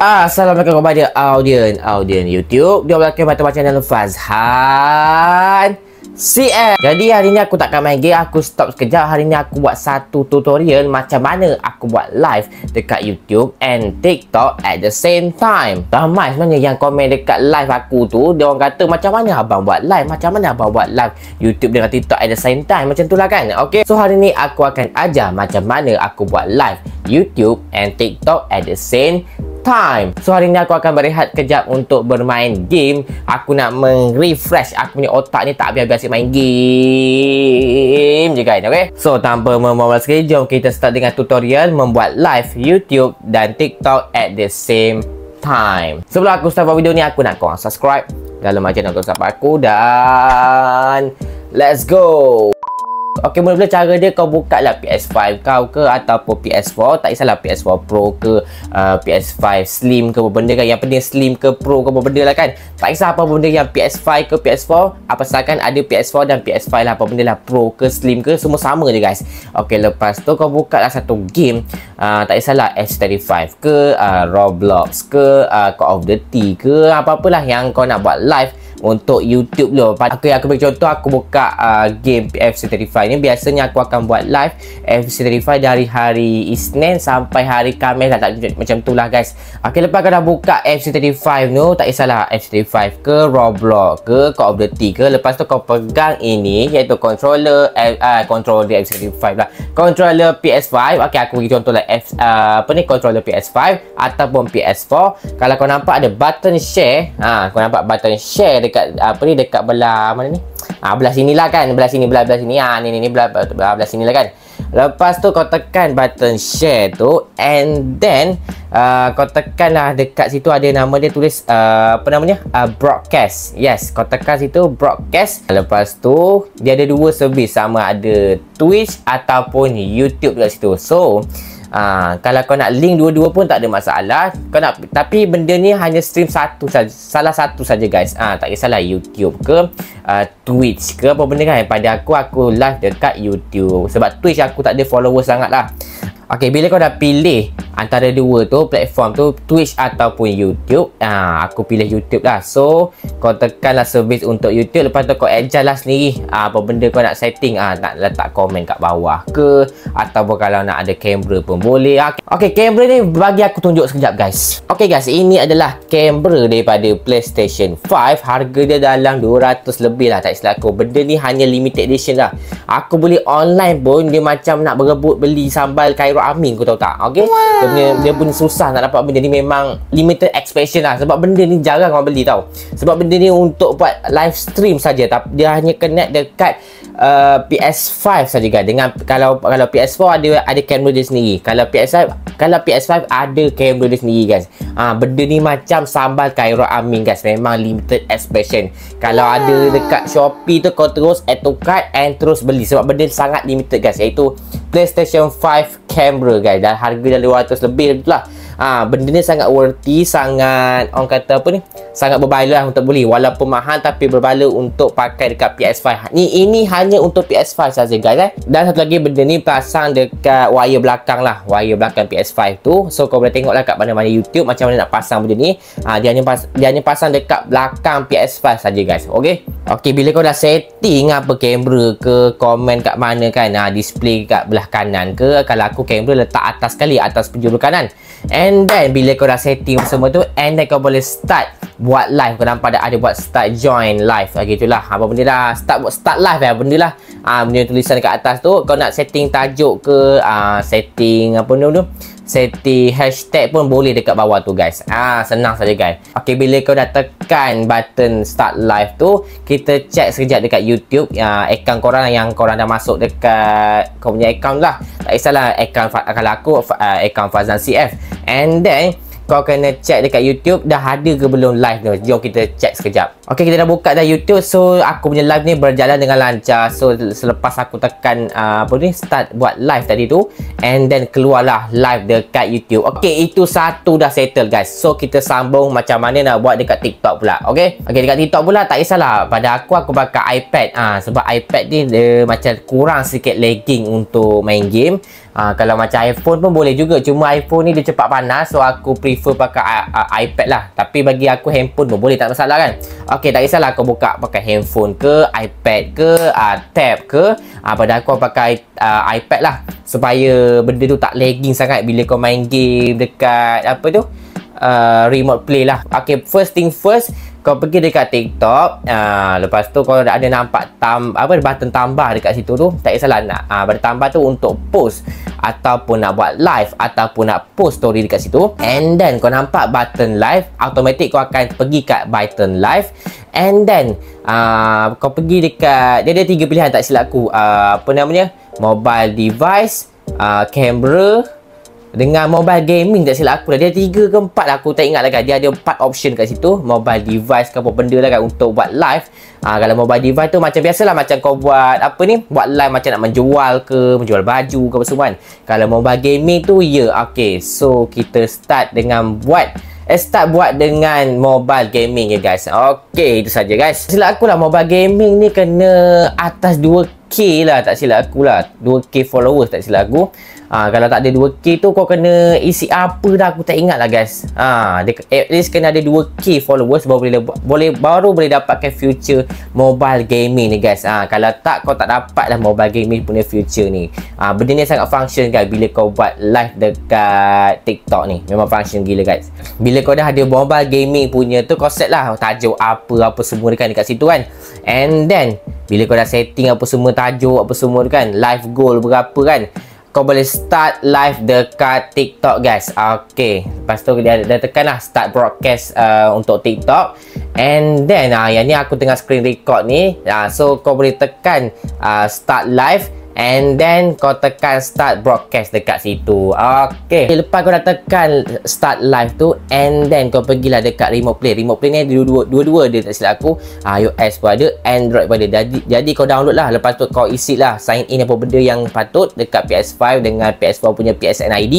Assalamualaikum kepada audien audien YouTube Dia belakang mata macam channel Fazhan CM Jadi hari ni aku takkan main game Aku stop sekejap Hari ni aku buat satu tutorial Macam mana aku buat live Dekat YouTube and TikTok at the same time Ramai sebenarnya yang komen dekat live aku tu Dia orang kata macam mana abang buat live Macam mana abang buat live YouTube dengan TikTok at the same time Macam tu lah kan okay? So hari ni aku akan ajar Macam mana aku buat live YouTube and TikTok at the same time. So hari ni aku akan berehat kejap untuk bermain game. Aku nak merefresh aku punya otak ni tak biasa main game je guys. Okay? So tanpa membual sekali, jom kita start dengan tutorial membuat live YouTube dan TikTok at the same time. Sebelum aku start video ni, aku nak korang subscribe dalam macam nak tahu aku dan let's go. Okey, mula-mula cara dia kau buka lah PS5 kau ke ataupun PS4 tak kisahlah PS4 Pro ke uh, PS5 Slim ke apa benda kan yang penting Slim ke Pro ke apa benda lah kan tak kisah apa benda yang PS5 ke PS4 apa kan ada PS4 dan PS5 lah apa benda lah Pro ke Slim ke semua sama je guys Okey, lepas tu kau buka lah satu game uh, tak kisahlah S35 ke uh, Roblox ke uh, Call of Duty ke apa-apalah yang kau nak buat live untuk YouTube tu. Pada aku aku bagi contoh aku buka uh, game FC35 ni biasanya aku akan buat live FC35 dari hari Isnin sampai hari Kamis lah tak macam tu lah guys. Okey lepas kau dah buka FC35 tu tak kisahlah FC35 ke Roblox ke Call of Duty ke lepas tu kau pegang ini iaitu controller uh, controller FC35 lah. Controller PS5. Okey aku bagi contoh lah F, uh, apa ni controller PS5 ataupun PS4. Kalau kau nampak ada button share, ha kau nampak button share dekat apa ni dekat belah mana ni? Ah belah sinilah kan. Belah sini belah belah sini. Ah ni ni ni belah belah, belah sinilah kan. Lepas tu kau tekan button share tu and then uh, kau lah dekat situ ada nama dia tulis uh, apa namanya? Uh, broadcast. Yes, kau tekan situ broadcast. Lepas tu dia ada dua servis sama ada Twitch ataupun YouTube dekat situ. So Ha, kalau kau nak link dua-dua pun tak ada masalah. Kau nak tapi benda ni hanya stream satu saja, salah satu saja guys. Ah ha, tak kisahlah YouTube ke uh, Twitch ke apa benda kan. Pada aku aku live dekat YouTube. Sebab Twitch aku tak ada followers sangatlah. Okey, bila kau dah pilih antara dua tu platform tu Twitch ataupun YouTube. Ah, aku pilih YouTube lah. So, kau tekanlah service untuk YouTube lepas tu kau adjust lah sendiri ah, apa benda kau nak setting ah nak letak komen kat bawah ke ataupun kalau nak ada kamera pun boleh. Ah, Okey, kamera ni bagi aku tunjuk sekejap guys. Okey guys, ini adalah kamera daripada PlayStation 5. Harga dia dalam 200 lebih lah tak silap aku. Benda ni hanya limited edition lah. Aku boleh online pun dia macam nak berebut beli sambal Cairo Maruf Amin kau tahu tak okey wow. Oh. dia punya dia pun susah nak dapat benda ni memang limited expression lah sebab benda ni jarang orang beli tau sebab benda ni untuk buat live stream saja tapi dia hanya connect dekat uh, PS5 saja guys dengan kalau kalau PS4 ada ada kamera dia sendiri kalau PS5 kalau PS5 ada kamera dia sendiri guys ha, benda ni macam sambal Cairo Amin guys memang limited expression kalau wow. ada dekat Shopee tu kau terus add to cart and terus beli sebab benda sangat limited guys iaitu PlayStation 5 camera guys dan harga dah 200 lebih lah Ah, ha, benda ni sangat worthy, sangat orang kata apa ni? Sangat berbaloi lah untuk beli walaupun mahal tapi berbaloi untuk pakai dekat PS5. Ha, ni ini hanya untuk PS5 sahaja, guys eh. Dan satu lagi benda ni pasang dekat wire belakang lah, wire belakang PS5 tu. So kau boleh tengoklah kat mana-mana YouTube macam mana nak pasang benda ni. ha, dia hanya pas dia hanya pasang dekat belakang PS5 saja guys. Okey. Okey, bila kau dah setting apa kamera ke, komen kat mana kan? Ah, ha, display kat belah kanan ke? Kalau aku kamera letak atas sekali atas penjuru kanan and then bila korang setting semua tu and then kau boleh start buat live bukan nampak dah ada buat start join live lagi ah, itulah apa benda lah start buat start live ya benda lah ah ha, benda tulisan dekat atas tu kau nak setting tajuk ke ah ha, setting apa benda tu setting hashtag pun boleh dekat bawah tu guys ah ha, senang saja guys okey bila kau dah tekan button start live tu kita check sekejap dekat YouTube ya ha, akaun korang lah yang korang dah masuk dekat kau punya akaun lah tak kisahlah akaun kalau aku ah, akaun Fazlan CF and then kau kena check dekat YouTube dah ada ke belum live tu. Jom kita check sekejap. Okey, kita dah buka dah YouTube. So, aku punya live ni berjalan dengan lancar. So, selepas aku tekan uh, apa ni start buat live tadi tu and then keluarlah live dekat YouTube. Okey, itu satu dah settle guys. So, kita sambung macam mana nak buat dekat TikTok pula. Okey. Okey, dekat TikTok pula tak kisahlah. Pada aku aku pakai iPad. Ah, ha, sebab iPad ni dia macam kurang sikit lagging untuk main game. Ha, kalau macam iPhone pun boleh juga. Cuma iPhone ni dia cepat panas. So, aku prefer pakai uh, uh, iPad lah. Tapi bagi aku handphone pun boleh. Tak masalah kan? Okey, tak kisahlah kau buka pakai handphone ke, iPad ke, uh, tab ke. Uh, pada aku pakai uh, iPad lah. Supaya benda tu tak lagging sangat bila kau main game dekat apa tu. Uh, remote play lah. Okay, first thing first kau pergi dekat TikTok uh, lepas tu kau ada nampak tam, apa button tambah dekat situ tu tak kisahlah nak uh, button tambah tu untuk post ataupun nak buat live ataupun nak post story dekat situ and then kau nampak button live automatic kau akan pergi kat button live and then uh, kau pergi dekat dia ada tiga pilihan tak silap aku uh, apa namanya mobile device uh, camera dengan mobile gaming tak silap aku lah dia tiga ke empat lah aku tak ingat lah kan dia ada empat option kat situ mobile device ke apa benda lah kan untuk buat live ha, kalau mobile device tu macam biasa lah macam kau buat apa ni buat live macam nak menjual ke menjual baju ke apa semua kan kalau mobile gaming tu ya yeah. okay. so kita start dengan buat Eh, start buat dengan mobile gaming ya guys. Okay, itu saja guys. Silap aku lah mobile gaming ni kena atas 2K lah tak silap aku lah. 2K followers tak silap aku. Ha, kalau tak ada 2K tu kau kena isi apa dah aku tak ingat lah guys. Ha, dia, at least kena ada 2K followers baru boleh, boleh baru boleh dapatkan future mobile gaming ni guys. Ha, kalau tak kau tak dapat lah mobile gaming punya future ni. Ha, benda ni sangat function kan bila kau buat live dekat TikTok ni. Memang function gila guys. Bila kau dah ada mobile gaming punya tu kau set lah tajuk apa-apa semua dekat, dekat situ kan. And then bila kau dah setting apa semua tajuk apa semua kan live goal berapa kan kau boleh start live dekat TikTok guys. Okay. Lepas tu dia, dia tekan lah start broadcast uh, untuk TikTok. And then uh, yang ni aku tengah screen record ni. Uh, so kau boleh tekan uh, start live. And then kau tekan start broadcast dekat situ Okay Lepas kau dah tekan start live tu And then kau pergilah dekat remote play Remote play ni dua-dua dia tak silap aku ah, iOS pun ada Android pun ada jadi, jadi kau download lah Lepas tu kau isi lah Sign in apa benda yang patut Dekat PS5 dengan PS4 punya PSN ID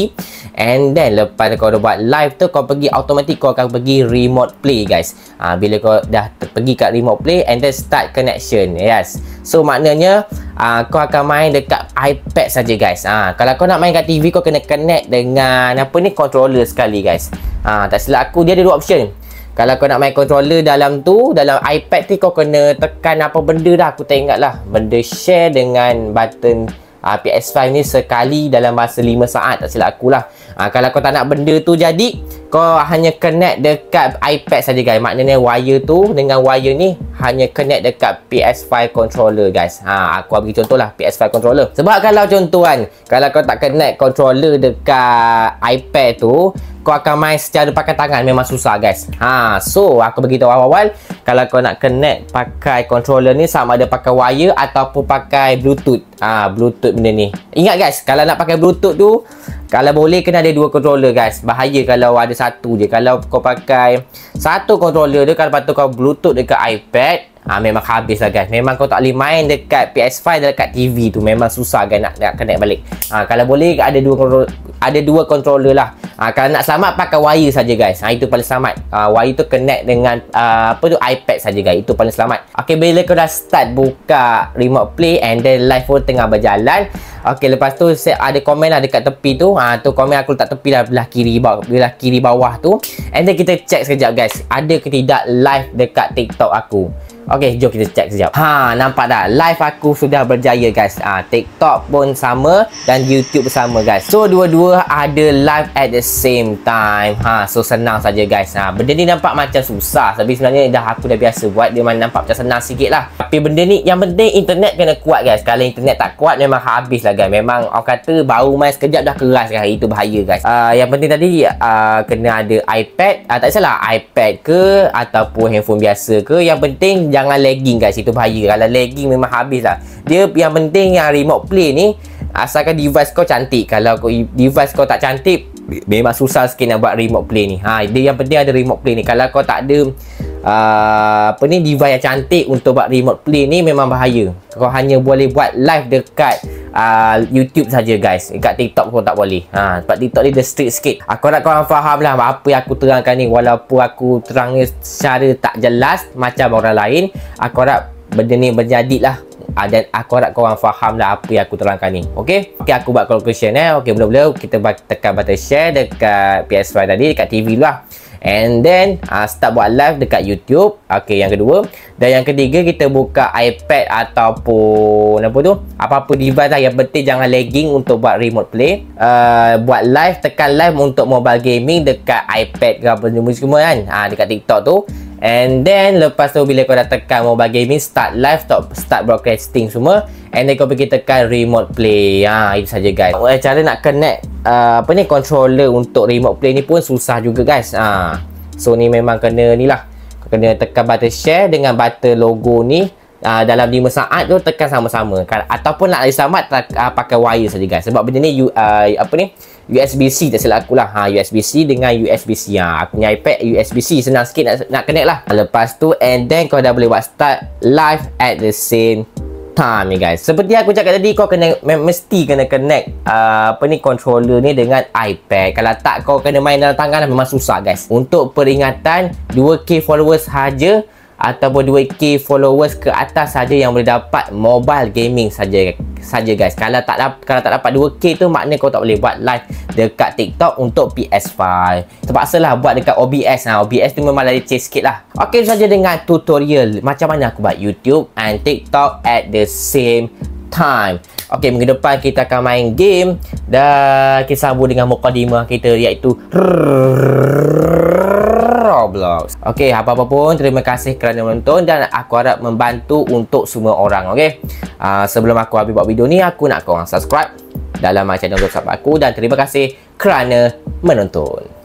And then lepas kau dah buat live tu Kau pergi automatik kau akan pergi remote play guys ha, Bila kau dah pergi kat remote play And then start connection Yes So maknanya uh, kau akan main dekat iPad saja guys. Ah uh, kalau kau nak main kat TV kau kena connect dengan apa ni controller sekali guys. Ah uh, tak silap aku dia ada dua option. Kalau kau nak main controller dalam tu dalam iPad ni kau kena tekan apa benda dah aku tak ingatlah. Benda share dengan button uh, ah, PS5 ni sekali dalam masa 5 saat tak silap aku lah uh, ah, kalau kau tak nak benda tu jadi kau hanya connect dekat iPad saja guys maknanya wire tu dengan wire ni hanya connect dekat PS5 controller guys ha, aku bagi contoh lah PS5 controller sebab kalau contoh kan kalau kau tak connect controller dekat iPad tu kau akan main secara pakai tangan memang susah guys. Ha, so aku beritahu awal-awal kalau kau nak connect pakai controller ni sama ada pakai wire ataupun pakai bluetooth. Ha, bluetooth benda ni. Ingat guys, kalau nak pakai bluetooth tu kalau boleh kena ada dua controller guys. Bahaya kalau ada satu je. Kalau kau pakai satu controller tu kalau patut kau bluetooth dekat iPad Ha, memang habis lah guys Memang kau tak boleh main dekat PS5 dekat TV tu Memang susah guys nak, nak connect balik ha, Kalau boleh ada dua ada dua controller lah Ha, kalau nak selamat pakai wire saja guys. Ha, itu paling selamat. Ha, wire tu connect dengan ha, apa tu iPad saja guys. Itu paling selamat. Okey bila kau dah start buka remote play and then live phone tengah berjalan. Okey lepas tu set ada komen lah dekat tepi tu. Ha, tu komen aku letak tepi lah belah kiri bawah, belah kiri bawah tu. And then kita check sekejap guys. Ada ke tidak live dekat TikTok aku. Okey, jom kita check sekejap. Ha, nampak tak? Live aku sudah berjaya guys. Ah, ha, TikTok pun sama dan YouTube pun sama guys. So, dua-dua ada live at the same time. Ha, so senang saja guys. Ha, benda ni nampak macam susah. Tapi sebenarnya dah aku dah biasa buat. Dia nampak macam senang sikit lah. Tapi benda ni, yang penting internet kena kuat guys. Kalau internet tak kuat, memang habis lah guys. Memang orang kata bau main sekejap dah keras guys. Itu bahaya guys. Uh, yang penting tadi, uh, kena ada iPad. Uh, tak salah, iPad ke ataupun handphone biasa ke. Yang penting, jangan lagging guys itu bahaya kalau lagging memang habis lah dia yang penting yang remote play ni asalkan device kau cantik kalau kau device kau tak cantik memang susah sikit nak buat remote play ni ha, dia yang penting ada remote play ni kalau kau tak ada uh, apa ni device yang cantik untuk buat remote play ni memang bahaya. Kau hanya boleh buat live dekat uh, YouTube saja guys. Dekat TikTok pun tak boleh. Ha sebab TikTok ni dia strict sikit. Aku ah, nak korang faham lah apa yang aku terangkan ni walaupun aku terang secara tak jelas macam orang lain. Aku harap benda ni berjadi lah dan aku harap korang faham lah apa yang aku terangkan ni Okay, ok aku buat conclusion eh ok mula-mula kita tekan button share dekat PS5 tadi dekat TV lah And then uh, start buat live dekat YouTube. Okay, yang kedua. Dan yang ketiga kita buka iPad ataupun apa tu? Apa-apa device lah yang penting jangan lagging untuk buat remote play. Uh, buat live tekan live untuk mobile gaming dekat iPad ke apa semua kan. Ah uh, dekat TikTok tu. And then lepas tu bila kau dah tekan mau bagi start live top start broadcasting semua and then kau pergi tekan remote play. Ha itu saja guys. Oh, cara nak connect uh, apa ni controller untuk remote play ni pun susah juga guys. Ha. So ni memang kena ni lah. Kau kena tekan button share dengan button logo ni uh, dalam 5 saat tu tekan sama-sama kan? ataupun nak lagi selamat uh, pakai wire saja guys sebab benda ni uh, apa ni USB-C tak silap aku lah ha, USB-C dengan USB-C ha, aku punya iPad USB-C senang sikit nak, nak connect lah lepas tu and then kau dah boleh buat start live at the same time guys seperti aku cakap tadi kau kena mesti kena connect uh, apa ni controller ni dengan iPad kalau tak kau kena main dalam tangan lah memang susah guys untuk peringatan 2k followers saja ataupun 2k followers ke atas saja yang boleh dapat mobile gaming saja saja guys. Kalau tak dapat kalau tak dapat 2k tu makna kau tak boleh buat live dekat TikTok untuk PS5. Terpaksalah buat dekat OBS. Ha OBS tu memang lari chase sikitlah. Okey saja dengan tutorial macam mana aku buat YouTube and TikTok at the same time. Okey, minggu depan kita akan main game dan kita sambung dengan mukadimah kita iaitu rrrr. Roblox. Okey, apa-apa pun terima kasih kerana menonton dan aku harap membantu untuk semua orang, okey. Uh, sebelum aku habis buat video ni, aku nak korang subscribe dalam channel Roblox aku dan terima kasih kerana menonton.